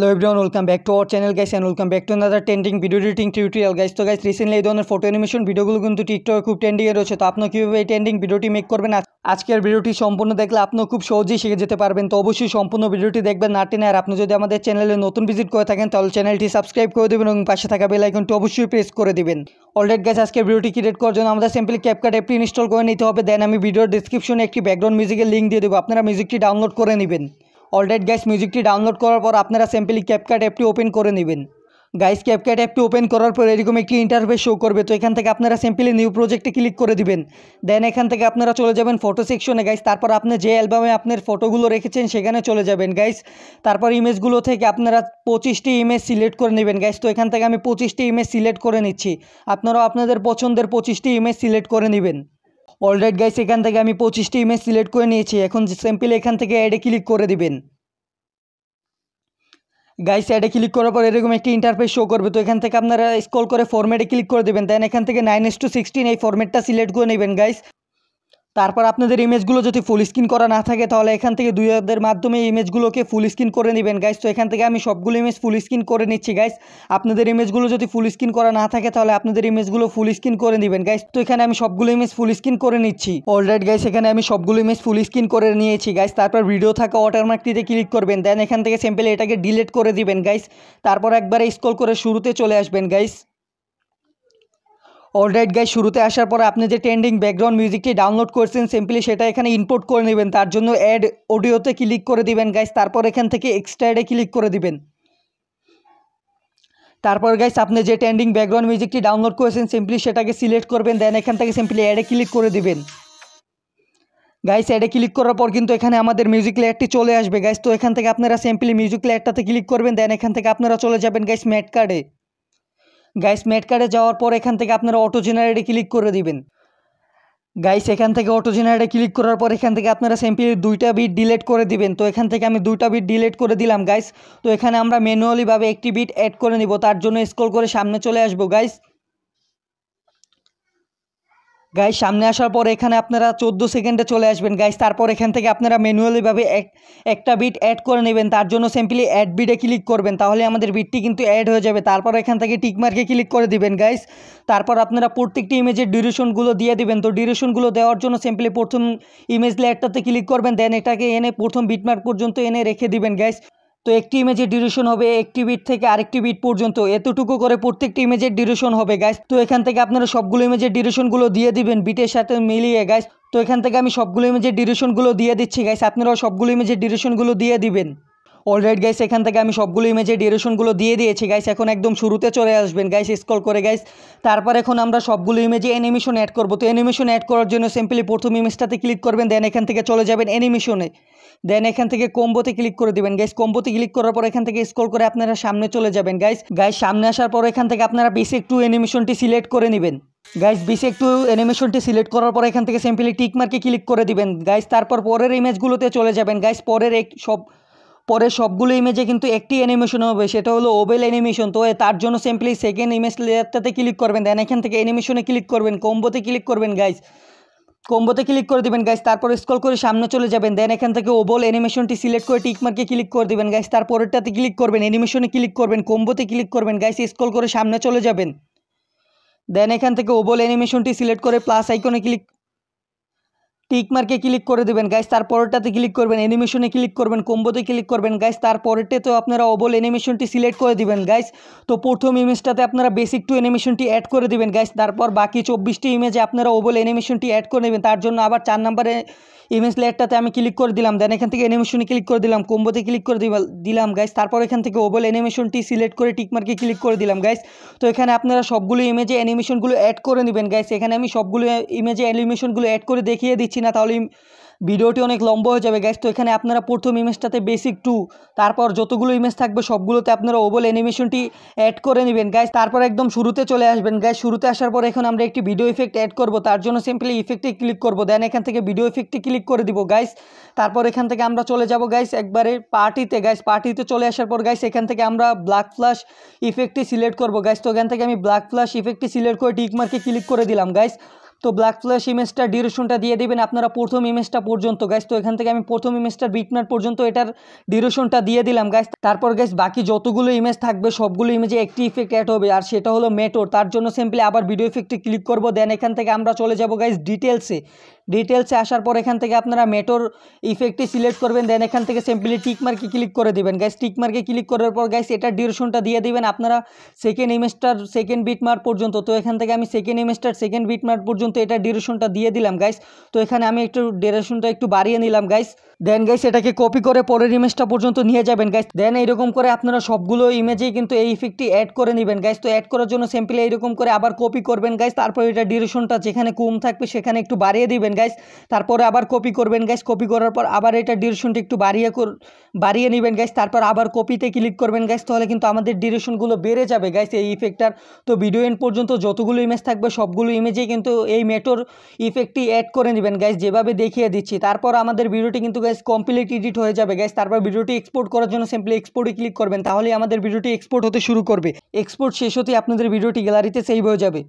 hello everyone welcome back to our channel guys and welcome back to another trending video editing tutorial guys তো guys recently এই ধরনের photo animation ভিডিওগুলো কিন্তু টিকটকে খুব ট্রেন্ডিংয়ে রয়েছে তো আপনার কীভাবে এই ট্রেন্ডিং ভিডিওটি মেক করবেন আজকের ভিডিওটি সম্পূর্ণ দেখলে আপনিও খুব সহজেই শিখে যেতে পারবেন তো অবশ্যই সম্পূর্ণ ভিডিওটি দেখবেন না টেনে আর আপনি যদি আমাদের চ্যানেলে নতুন ভিজিট করে থাকেন তাহলে চ্যানেলটি সাবস্ক্রাইব করে দেবেন এবং পাশে থাকা বেল আইকনটি অবশ্যই প্রেস করে দেবেন অলরেড গাইস আজকের ভিডিওটি ক্রিয়েট করার জন্য আমাদের সিম্পলি ক্যাপকাট অ্যাপটি ইনস্টল করে নিতে হবে দেন আমি ভিডিওর ডিসক্রিপশনে একটি ব্যাকগ্রাউন্ড মিউজিকের লিঙ্ক দিয়ে দেবো আপনারা মিউজিকটি ডাউনলোড করে নেবেন অলরেড গাইস মিউজিকটি ডাউনলোড করার পর আপনারা স্যাম্পলি ক্যাপকাট অ্যাপটি ওপেন করে নেবেন গাইস ক্যাপকাট অ্যাপটি ওপেন করার পর এরকম একটি ইন্টারফেস শো করবে তো এখান থেকে আপনারা সিম্পলি নিউ প্রজেক্টে ক্লিক করে দিবেন দেন এখান থেকে আপনারা চলে যাবেন ফটো সেকশনে গাইস তারপর আপনি যে অ্যালবামে আপনার ফটোগুলো রেখেছেন সেখানে চলে যাবেন গাইস তারপর ইমেজগুলো থেকে আপনারা পঁচিশটি ইমেজ সিলেক্ট করে নেবেন গাইস তো এখান থেকে আমি পঁচিশটি ইমেজ সিলেক্ট করে নিচ্ছি আপনারাও আপনাদের পছন্দের পঁচিশটি ইমেজ সিলেক্ট করে নেবেন অলরাইট গাইস এখান থেকে আমি পঁচিশটি ইমেজ সিলেক্ট করে নিয়েছি এখন স্যাম্পল এখান থেকে অ্যাডে ক্লিক করে দিবেন গাইস অ্যাডে ক্লিক করার পর এরকম একটি ইন্টারফেস শো করবে তো এখান থেকে আপনারা স্কল করে ফরম্যাটে ক্লিক করে দেবেন দেন এখান থেকে নাইন এস টু সিক্সটিন এই ফরম্যাটটা সিলেক্ট করে নেবেন গাইস তারপর আপনাদের ইমেজগুলো যদি ফুল স্ক্রিন করা না থাকে তাহলে এখান থেকে দুই হাজারের মাধ্যমে ইমেজগুলোকে ফুল স্ক্রিন করে নেবেন গাইস তো এখান থেকে আমি সবগুলো ইমেজ ফুল স্ক্রিন করে নিচ্ছি গাইস আপনাদের ইমেজগুলো যদি ফুল স্ক্রিন করা না থাকে তাহলে আপনাদের ইমেজগুলো ফুল স্ক্রিন করে নেবেন গাইস তো এখানে আমি সবগুলো ইমেজ ফুল স্ক্রিন করে নিচ্ছি অলরাইট গাইস এখানে আমি সবগুলো ইমেজ ফুল স্ক্রিন করে নিয়েছি গাইস তারপর ভিডিও থাকা ওয়াটারমার্কটিতে ক্লিক করবেন দেন এখান থেকে সিম্পলি এটাকে ডিলিট করে দিবেন গাইস তারপর একবার স্ক্রল করে শুরুতে চলে আসবেন গাইস অলরাইট গাই শুরুতে আসার পরে আপনি যে ট্রেন্ডিং ব্যাকগ্রাউন্ড মিউজিকটি ডাউনলোড করেছেন সিম্পলি সেটা এখানে ইনপুট করে নেবেন তার জন্য অ্যাড অডিওতে ক্লিক করে দিবেন গাইস তারপর এখান থেকে এক্সট্রাডে ক্লিক করে দিবেন তারপর গাইস আপনি যে ট্রেন্ডিং ব্যাকগ্রাউন্ড মিউজিকটি ডাউনলোড করেছেন সিম্পলি সেটাকে সিলেক্ট করবেন দেন এখান থেকে সিম্পলি অ্যাডে ক্লিক করে দিবেন গাইস অ্যাডে ক্লিক করার পর কিন্তু এখানে আমাদের মিউজিক লেয়ারটি চলে আসবে গাইস তো এখান থেকে আপনারা সিম্পলি মিউজিক লেয়ারটাতে ক্লিক করবেন দেন এখান থেকে আপনারা চলে যাবেন গাইস ম্যাট কার্ডে গাইস কার্ডে যাওয়ার পর এখান থেকে আপনারা অটো জেনারেটে ক্লিক করে দিবেন গাইস এখান থেকে অটো জেনারেটে ক্লিক করার পর এখান থেকে আপনারা স্যাম্পিলের দুইটা বিট ডিলেট করে দিবেন তো এখান থেকে আমি দুইটা বিট ডিলেট করে দিলাম গাইস তো এখানে আমরা ম্যানুয়ালিভাবে একটি বিট অ্যাড করে নিব তার জন্য স্ক্রল করে সামনে চলে আসবো গাইস গাইজ সামনে আসার পর এখানে আপনারা চোদ্দো সেকেন্ডে চলে আসবেন গাইজ তারপর এখান থেকে আপনারা ম্যানুয়ালিভাবে এক একটা বিট অ্যাড করে নেবেন তার জন্য সিম্পলি অ্যাড বিটে ক্লিক করবেন তাহলে আমাদের বিটটি কিন্তু অ্যাড হয়ে যাবে তারপর এখান থেকে টিকমার্কে ক্লিক করে দিবেন গাইজ তারপর আপনারা প্রত্যেকটি ইমেজের ডিউরেশনগুলো দিয়ে দিবেন তো ডিউরেশনগুলো দেওয়ার জন্য সিম্পলি প্রথম ইমেজ লেয়ারটাতে ক্লিক করবেন দেন এটাকে এনে প্রথম বিটমার্ক পর্যন্ত এনে রেখে দিবেন গাইজ তো একটি ইমেজের ডিউরেশন হবে একটি বিট থেকে আরেকটি বিট পর্যন্ত এতটুকু করে প্রত্যেকটি ইমেজের ডিউরেশন হবে গাইস তো এখান থেকে আপনারা সবগুলো ইমেজের ডিউরেশনগুলো দিয়ে দিবেন বিটের সাথে মিলিয়ে গাইস তো এখান থেকে আমি সবগুলো ইমেজের ডিউরেশনগুলো দিয়ে দিচ্ছি গাইস আপনারাও সবগুলো ইমেজের ডিউরেশনগুলো দিয়ে দিবেন অলরাইট গাইস এখান থেকে আমি সবগুলো ইমেজের ডিউরেশনগুলো দিয়ে দিয়েছি গাইস এখন একদম শুরুতে চলে আসবেন গাইস স্ক্রল করে গাইস তারপর এখন আমরা সবগুলো ইমেজে অ্যানিমেশন অ্যাড করবো তো অ্যানিমেশন অ্যাড করার জন্য সিম্পলি প্রথম ইমেজটাতে ক্লিক করবেন দেন এখান থেকে চলে যাবেন অ্যানিমেশনে দেন এখান থেকে কম্বোতে ক্লিক করে দেবেন গাইস কম্বোতে ক্লিক করার পর এখান থেকে স্ক্রল করে আপনারা সামনে চলে যাবেন গাইস গাইস সামনে আসার পর এখান থেকে আপনারা বেসিক টু অ্যানিমেশনটি সিলেক্ট করে নেবেন গাইস বিসে একটু অ্যানিমেশনটি সিলেক্ট করার পর এখান থেকে সিম্পলি টিক মার্কে ক্লিক করে দিবেন গাইস তারপর পরের ইমেজগুলোতে চলে যাবেন গাইস পরের এক সব পরে সবগুলো ইমেজে কিন্তু একটি অ্যানিমেশন হবে সেটা হলো ওবেল অ্যানিমেশন তো তার জন্য সিম্পলি সেকেন্ড ইমেজ লেয়ারটাতে ক্লিক করবেন দেন এখান থেকে অ্যানিমেশনে ক্লিক করবেন কম্বোতে ক্লিক করবেন গাইস কম্বোতে ক্লিক করে দেবেন গাইস তারপর স্ক্রল করে সামনে চলে যাবেন দেন এখান থেকে ওবল অ্যানিমেশনটি সিলেক্ট করে টিকমার্কে ক্লিক করে দেবেন গাইজ তারপরেরটাতে ক্লিক করবেন অ্যানিমেশনে ক্লিক করবেন কম্বোতে ক্লিক করবেন গাইস স্ক্রল করে সামনে চলে যাবেন দেন এখান থেকে ওবল অ্যানিমেশনটি সিলেক্ট করে প্লাস আইকনে ক্লিক টিক মার্কে ক্লিক করে দেবেন গাইস তারপরেরটাতে ক্লিক করবেন অ্যানিমেশনে ক্লিক করবেন কোম্বোতে ক্লিক করবেন গাইস তারপরেরটাতেও আপনারা অবল অ্যানিমেশনটি সিলেক্ট করে দিবেন গাইস তো প্রথম ইমেজটাতে আপনারা বেসিক টু অ্যানিমেশনটি অ্যাড করে দিবেন গাইস তারপর বাকি চব্বিশটি ইমেজে আপনারা ওবল অ্যানিমেশনটি অ্যাড করে নেবেন তার জন্য আবার চার নাম্বারে ইমেজ লেয়ারটাতে আমি ক্লিক করে দিলাম দেন এখান থেকে অ্যানিমেশনে ক্লিক করে দিলাম কোম্বোতে ক্লিক করে দিলাম গাইস তারপর এখান থেকে ওবল অ্যানিমেশনটি সিলেক্ট করে টিকমার্কে ক্লিক করে দিলাম গাইস তো এখানে আপনারা সবগুলো ইমেজে অ্যানিমেশনগুলো অ্যাড করে নেবেন গাইস এখানে আমি সবগুলো ইমেজে অ্যানিমেশনগুলো অ্যাড করে দেখিয়ে দিচ্ছি না তাহলে ভিডিওটি অনেক লম্বা হয়ে যাবে গ্যাস তো এখানে আপনারা প্রথম ইমেজটাতে বেসিক টু তারপর যতগুলো ইমেজ থাকবে সবগুলোতে আপনারা ওবল অ্যানিমেশনটি অ্যাড করে নেবেন গ্যাস তারপর একদম শুরুতে চলে আসবেন গ্যাস শুরুতে আসার পর এখন আমরা একটি ভিডিও ইফেক্ট অ্যাড করব তার জন্য সিম্পলি ইফেক্টে ক্লিক করব দেন এখান থেকে ভিডিও ইফেক্টে ক্লিক করে দিব গাইস তারপর এখান থেকে আমরা চলে যাব গাইস একবারে পার্টিতে গাইস পার্টিতে চলে আসার পর গাইস এখান থেকে আমরা ব্ল্যাক ফ্ল্যাশ ইফেক্টটি সিলেক্ট করব গাইস তো এখান থেকে আমি ব্ল্যাক ফ্ল্যাশ ইফেক্টটি সিলেক্ট করে টিক মার্কে ক্লিক করে দিলাম গাইস তো ব্ল্যাক ফ্ল্যাশ ইমেজটা ডিউরেশনটা দিয়ে দেবেন আপনারা প্রথম ইমেজটা পর্যন্ত গ্যাস তো এখান থেকে আমি প্রথম ইমেজটার বিটনার পর্যন্ত এটার ডিউরেশনটা দিয়ে দিলাম গ্যাস তারপর গ্যাস বাকি যতগুলো ইমেজ থাকবে সবগুলো ইমেজে একটি ইফেক্ট অ্যাড হবে আর সেটা হলো মেটোর তার জন্য সিম্পলি আবার ভিডিও ইফেক্টে ক্লিক করবো দেন এখান থেকে আমরা চলে যাবো গ্যাস ডিটেলসে ডিটেলসে আসার পর এখান থেকে আপনারা মেটোর ইফেক্টটি সিলেক্ট করবেন দেন এখান থেকে সিম্পলি টিকমার্কে ক্লিক করে দেবেন গাইস টিকমার্কে ক্লিক করার পর গাইস এটার ডিউরেশনটা দিয়ে দেবেন আপনারা সেকেন্ড ইমেজটার সেকেন্ড বিটমার্ক পর্যন্ত তো এখান থেকে আমি সেকেন্ড ইমেজটার সেকেন্ড বিটমার্ক পর্যন্ত এটা ডিউরেশনটা দিয়ে দিলাম গাইস তো এখানে আমি একটু ডিউরেশনটা একটু বাড়িয়ে নিলাম গাইস দেন গাইস এটাকে কপি করে পরের ইমেজটা পর্যন্ত নিয়ে যাবেন গাইস দেন এইরকম করে আপনারা সবগুলো ইমেজেই কিন্তু এই ইফেক্টটি অ্যাড করে নেবেন গাইস তো অ্যাড করার জন্য সিম্পলি এইরকম করে আবার কপি করবেন গাইস তারপর এটা ডিউরেশনটা যেখানে কম থাকবে সেখানে একটু বাড়িয়ে দিবেন গাইস তারপরে আবার কপি করবেন গাইস কপি করার পর আবার এটা ডিউরেশনটা একটু বাড়িয়ে কর বাড়িয়ে নেবেন গাইস তারপর আবার কপিতে ক্লিক করবেন গাইস তাহলে কিন্তু আমাদের ডিউরেশনগুলো বেড়ে যাবে গাইস এই ইফেক্টটার তো ভিডিও এন্ড পর্যন্ত যতগুলো ইমেজ থাকবে সবগুলো ইমেজেই কিন্তু এই মেটোর ইফেক্টটি অ্যাড করে নেবেন গাইস যেভাবে দেখিয়ে দিচ্ছি তারপর আমাদের ভিডিওটি কিন্তু গাইস কমপ্লিট এডিট হয়ে যাবে গাইস তারপর ভিডিওটি এক্সপোর্ট করার জন্য সিম্পলি এক্সপোর্টে ক্লিক করবেন তাহলে আমাদের ভিডিওটি এক্সপোর্ট হতে শুরু করবে এক্সপোর্ট শেষ হতে আপনাদের ভিডিওটি গ্যালারিতে সেভ হয়ে যাবে